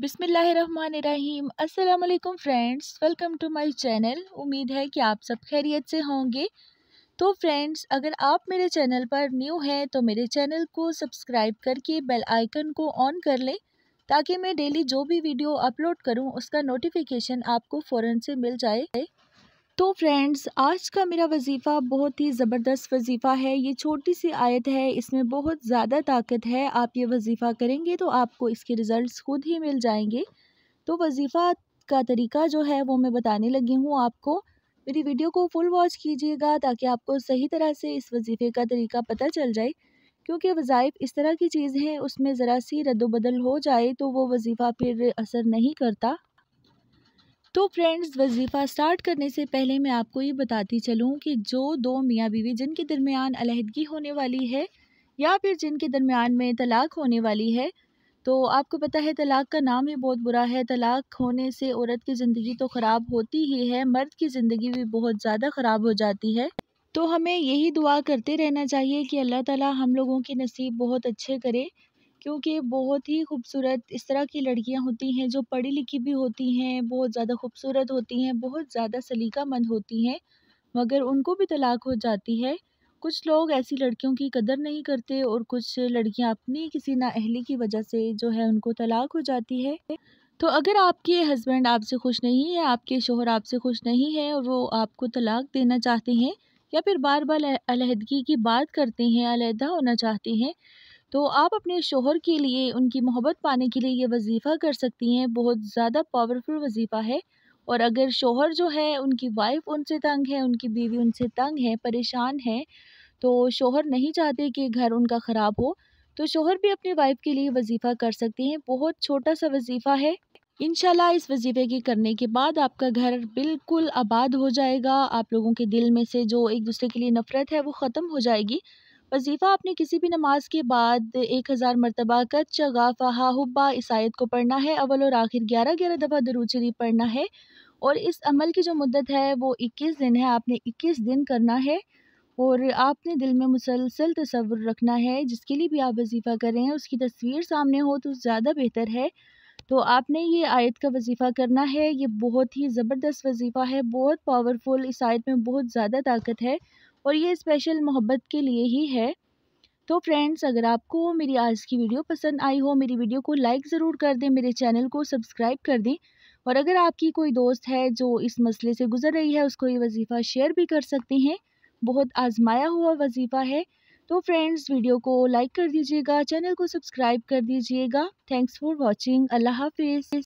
बिसमीम अल्लाम friends welcome to my channel उम्मीद है कि आप सब खैरियत से होंगे तो फ्रेंड्स अगर आप मेरे चैनल पर न्यू हैं तो मेरे चैनल को सब्सक्राइब करके बेल आइकन को ऑन कर लें ताकि मैं डेली जो भी वीडियो अपलोड करूं उसका नोटिफिकेशन आपको फ़ौर से मिल जाए तो फ्रेंड्स आज का मेरा वजीफ़ा बहुत ही ज़बरदस्त वजीफ़ा है ये छोटी सी आयत है इसमें बहुत ज़्यादा ताकत है आप ये वजीफ़ा करेंगे तो आपको इसके रिज़ल्ट खुद ही मिल जाएंगे तो वजीफ़ा का तरीका जो है वो मैं बताने लगी हूँ आपको मेरी वीडियो को फुल वॉच कीजिएगा ताकि आपको सही तरह से इस वजीफ़े का तरीका पता चल जाए क्योंकि वज़ाइफ इस तरह की चीज़ है उसमें ज़रा सी रद्दबदल हो जाए तो वो वजीफ़ा फिर असर नहीं करता तो फ्रेंड्स वजीफ़ा स्टार्ट करने से पहले मैं आपको ये बताती चलूँ कि जो दो मियाँ बीवी जिनके दरमियान अलहदगी होने वाली है या फिर जिनके दरमियान में तलाक होने वाली है तो आपको पता है तलाक का नाम ही बहुत बुरा है तलाक होने से औरत की ज़िंदगी तो ख़राब होती ही है मर्द की ज़िंदगी भी बहुत ज़्यादा ख़राब हो जाती है तो हमें यही दुआ करते रहना चाहिए कि अल्लाह ताला हम लोगों के नसीब बहुत अच्छे करे क्योंकि बहुत ही खूबसूरत इस तरह की लड़कियां होती हैं जो पढ़ी लिखी भी होती हैं बहुत ज़्यादा खूबसूरत होती हैं बहुत ज़्यादा सलीकामंद होती हैं मगर उनको भी तलाक हो जाती है कुछ लोग ऐसी लड़कियों की कदर नहीं करते और कुछ लड़कियां अपनी किसी नाअहली की वजह से जो है उनको तलाक हो जाती है तो अगर आपके हस्बैंड आपसे खुश नहीं है आपके शोहर आपसे खुश नहीं है और वो आपको तलाक देना चाहते हैं या फिर बार बार अलहदगी की बात करते हैं अलहदा होना चाहते हैं तो आप अपने शोहर के लिए उनकी मोहब्बत पाने के लिए ये वजीफ़ा कर सकती हैं बहुत ज़्यादा पावरफुल वजीफ़ा है और अगर शोहर जो है उनकी वाइफ उनसे तंग है उनकी बीवी उनसे तंग है परेशान है तो शोहर नहीं चाहते कि घर उनका ख़राब हो तो शोहर भी अपनी वाइफ के लिए वजीफ़ा कर सकती हैं बहुत छोटा सा वजीफ़ा है इनशाला इस वजीफ़े के करने के बाद आपका घर बिल्कुल आबाद हो जाएगा आप लोगों के दिल में से जो एक दूसरे के लिए नफ़रत है वो ख़त्म हो जाएगी वजीफ़ा आपने किसी भी नमाज के बाद एक हज़ार मरतबा कच्च गाफ़ा हुब्बा इस आयत को पढ़ना है अवल और आखिर ग्यारह ग्यारह दफ़ा दरूचरी पढ़ना है और इस अमल की जो मदत है वो इक्कीस दिन है आपने इक्कीस दिन करना है और आपने दिल में मुसलसल तस्वुर रखना है जिसके लिए भी आप वजीफ़ा करें उसकी तस्वीर सामने हो तो ज़्यादा बेहतर है तो आपने ये आयत का वजीफ़ा करना है ये बहुत ही ज़बरदस्त वजीफ़ा है बहुत पावरफुल इस आयत में बहुत ज़्यादा ताकत है और ये स्पेशल मोहब्बत के लिए ही है तो फ्रेंड्स अगर आपको मेरी आज की वीडियो पसंद आई हो मेरी वीडियो को लाइक ज़रूर कर दें मेरे चैनल को सब्सक्राइब कर दें और अगर आपकी कोई दोस्त है जो इस मसले से गुजर रही है उसको ये वजीफ़ा शेयर भी कर सकते हैं बहुत आजमाया हुआ वजीफ़ा है तो फ्रेंड्स वीडियो को लाइक कर दीजिएगा चैनल को सब्सक्राइब कर दीजिएगा थैंक्स फॉर वॉचिंग अल्लाह हाफिज़